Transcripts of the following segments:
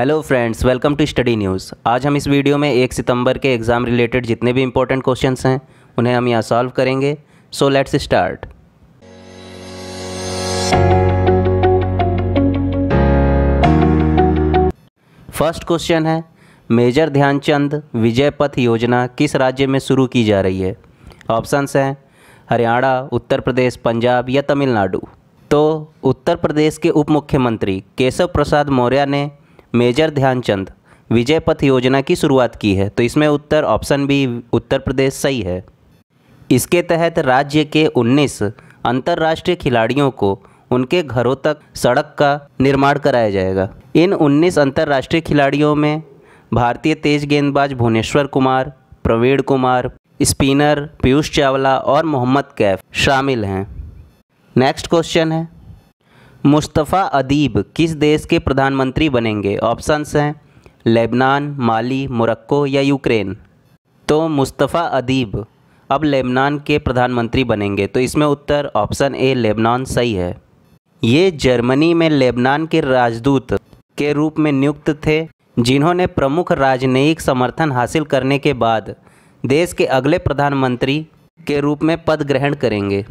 hello friends welcome to study news आज हम इस वीडियो में एक सितंबर के एग्ज़ाम रिलेटेड जितने भी इंपॉर्टेंट क्वेश्चंस हैं उन्हें हम यहाँ सॉल्व करेंगे so let's start first question है मेजर ध्यानचंद विजय पथ योजना किस राज्य में शुरू की जा रही है ऑप्शंस हैं हरियाणा उत्तर प्रदेश पंजाब या तमिलनाडु तो उत्तर प्रदेश के उप मुख्यमंत्री केशव प्रसाद मौर्य ने मेजर ध्यानचंद विजय पथ योजना की शुरुआत की है तो इसमें उत्तर ऑप्शन बी उत्तर प्रदेश सही है इसके तहत राज्य के 19 अंतर्राष्ट्रीय खिलाड़ियों को उनके घरों तक सड़क का निर्माण कराया जाएगा इन 19 अंतर्राष्ट्रीय खिलाड़ियों में भारतीय तेज गेंदबाज भुवनेश्वर कुमार प्रवीण कुमार स्पिनर पीयूष चावला और मोहम्मद कैफ शामिल हैं नेक्स्ट क्वेश्चन है मुस्तफ़ा अदीब किस देश के प्रधानमंत्री बनेंगे ऑप्शंस हैं लेबनान माली मोरक्को या यूक्रेन तो मुस्तफ़ा अदीब अब लेबनान के प्रधानमंत्री बनेंगे तो इसमें उत्तर ऑप्शन ए लेबनान सही है ये जर्मनी में लेबनान के राजदूत के रूप में नियुक्त थे जिन्होंने प्रमुख राजनयिक समर्थन हासिल करने के बाद देश के अगले प्रधानमंत्री के रूप में पद ग्रहण करेंगे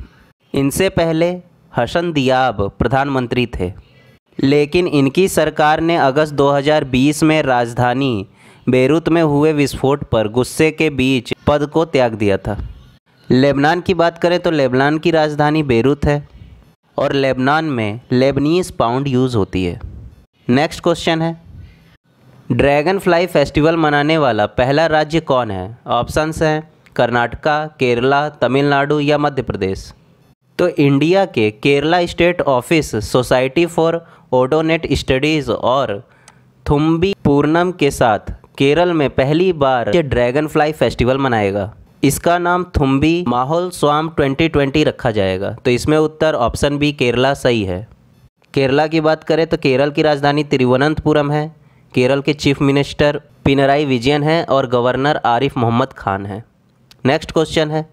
इनसे पहले हसन दियाब प्रधानमंत्री थे लेकिन इनकी सरकार ने अगस्त 2020 में राजधानी बेरूत में हुए विस्फोट पर गुस्से के बीच पद को त्याग दिया था लेबनान की बात करें तो लेबनान की राजधानी बेरूत है और लेबनान में लेबनीज पाउंड यूज़ होती है नेक्स्ट क्वेश्चन है ड्रैगन फ्लाई फेस्टिवल मनाने वाला पहला राज्य कौन है ऑप्शंस हैं कर्नाटका केरला तमिलनाडु या मध्य प्रदेश तो इंडिया के Kerala state office society for odonate studies और थुम्बी पूर्णम के साथ केरल में पहली बार ड्रैगन फ्लाई फेस्टिवल मनाएगा इसका नाम थुम्बी माहौल स्वाम 2020 रखा जाएगा तो इसमें उत्तर ऑप्शन बी केरला सही है केरला की बात करें तो केरल की राजधानी तिरुवनंतपुरम है केरल के चीफ मिनिस्टर पिनराई विजयन हैं और गवर्नर आरिफ मोहम्मद खान हैं नेक्स्ट क्वेश्चन है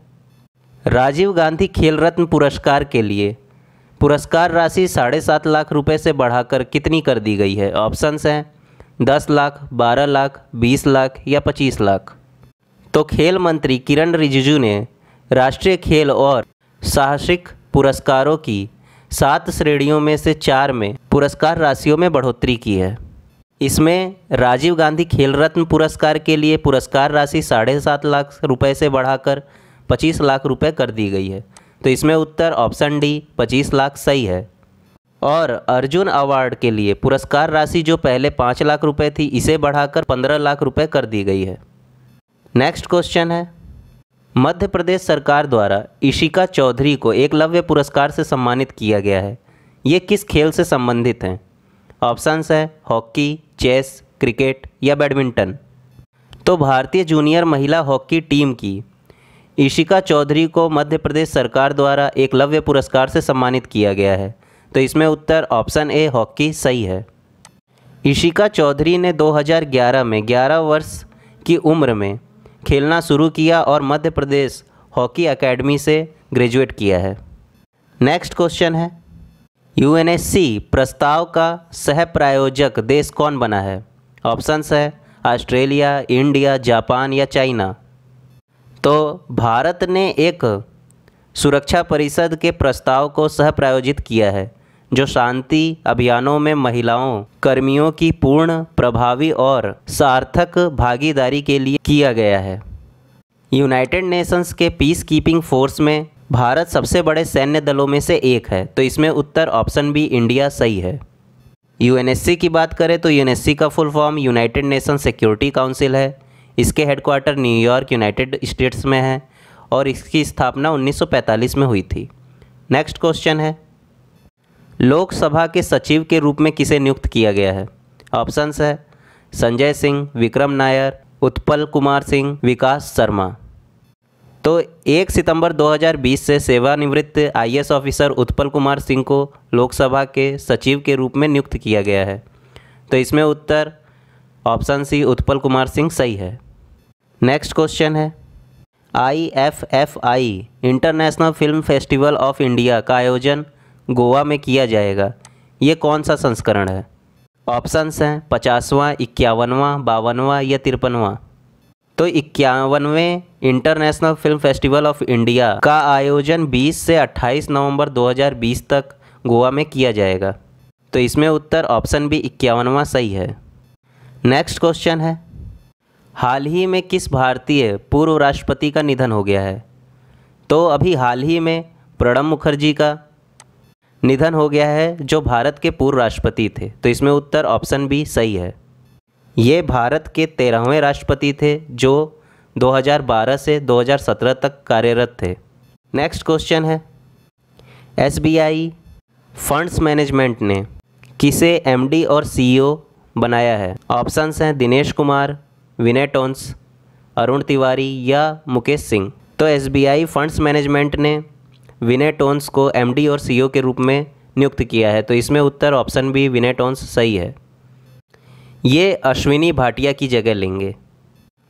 राजीव गांधी खेल रत्न पुरस्कार के लिए पुरस्कार राशि साढ़े सात लाख रुपए से बढ़ाकर कितनी कर दी गई है ऑप्शंस हैं दस लाख बारह लाख बीस लाख या पच्चीस लाख तो खेल मंत्री किरण रिजिजू ने राष्ट्रीय खेल और साहसिक पुरस्कारों की सात श्रेणियों में से चार में पुरस्कार राशियों में बढ़ोतरी की है इसमें राजीव गांधी खेल रत्न पुरस्कार के लिए पुरस्कार राशि साढ़े सात लाख रुपए से बढ़ाकर पच्चीस लाख रुपये कर दी गई है तो इसमें उत्तर ऑप्शन डी पच्चीस लाख सही है और अर्जुन अवार्ड के लिए पुरस्कार राशि जो पहले पाँच लाख रुपए थी इसे बढ़ाकर पंद्रह लाख रुपए कर दी गई है नेक्स्ट क्वेश्चन है मध्य प्रदेश सरकार द्वारा इशिका चौधरी को एकलव्य पुरस्कार से सम्मानित किया गया है ये किस खेल से संबंधित हैं ऑप्शंस हैं हॉकी चेस क्रिकेट या बैडमिंटन तो भारतीय जूनियर महिला हॉकी टीम की ईशिका चौधरी को मध्य प्रदेश सरकार द्वारा एकलव्य पुरस्कार से सम्मानित किया गया है तो इसमें उत्तर ऑप्शन ए हॉकी सही है ईशिका चौधरी ने 2011 में 11 वर्ष की उम्र में खेलना शुरू किया और मध्य प्रदेश हॉकी अकेडमी से ग्रेजुएट किया है नेक्स्ट क्वेश्चन है यूएनएससी प्रस्ताव का सह प्रायोजक देश कौन बना है ऑप्शंस है ऑस्ट्रेलिया इंडिया जापान या चाइना तो भारत ने एक सुरक्षा परिषद के प्रस्ताव को सह प्रायोजित किया है जो शांति अभियानों में महिलाओं कर्मियों की पूर्ण प्रभावी और सार्थक भागीदारी के लिए किया गया है यूनाइटेड नेशंस के पीस कीपिंग फोर्स में भारत सबसे बड़े सैन्य दलों में से एक है तो इसमें उत्तर ऑप्शन भी इंडिया सही है यूएनएससी की बात करें तो यूएनएससी का full form United Nation Security Council है इसके हेडक्वार्टर न्यूयॉर्क यूनाइटेड स्टेट्स में है और इसकी स्थापना 1945 में हुई थी नेक्स्ट क्वेश्चन है लोकसभा के सचिव के रूप में किसे नियुक्त किया गया है ऑप्शंस है संजय सिंह विक्रम नायर उत्पल कुमार सिंह विकास शर्मा तो 1 सितंबर 2020 से सेवानिवृत्त एस ऑफिसर उत्पल कुमार सिंह को लोकसभा के सचिव के रूप में नियुक्त किया गया है तो इसमें उत्तर ऑप्शन सी उत्पल कुमार सिंह सही है नेक्स्ट क्वेश्चन है I F F I International Film Festival of India का आयोजन गोवा में किया जाएगा ये कौन सा संस्करण है ऑप्शंस हैं पचासवां इक्यावनवा बावनवा या तिरपनवा तो इक्यावनवें International Film Festival of India का आयोजन 20 से 28 नवंबर 2020 तक गोवा में किया जाएगा तो इसमें उत्तर ऑप्शन बी इक्यावनवा सही है नेक्स्ट क्वेश्चन है हाल ही में किस भारतीय पूर्व राष्ट्रपति का निधन हो गया है तो अभी हाल ही में प्रणब मुखर्जी का निधन हो गया है जो भारत के पूर्व राष्ट्रपति थे तो इसमें उत्तर ऑप्शन बी सही है ये भारत के तेरहवें राष्ट्रपति थे जो 2012 से 2017 तक कार्यरत थे नेक्स्ट क्वेश्चन है एस फंड्स मैनेजमेंट ने किसे एमडी और सीईओ बनाया है ऑप्शंस हैं दिनेश कुमार विनय टोन्स अरुण तिवारी या मुकेश सिंह तो एस फंड्स मैनेजमेंट ने विनय टोन्स को एम और सी के रूप में नियुक्त किया है तो इसमें उत्तर ऑप्शन बी विनय टोन्स सही है ये अश्विनी भाटिया की जगह लेंगे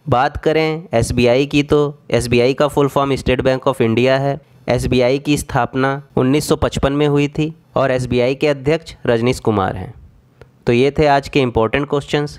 बात करें एस की तो एस का full form State Bank of India है एस की स्थापना 1955 में हुई थी और एस के अध्यक्ष रजनीश कुमार हैं तो ये थे आज के इम्पोर्टेंट क्वेश्चंस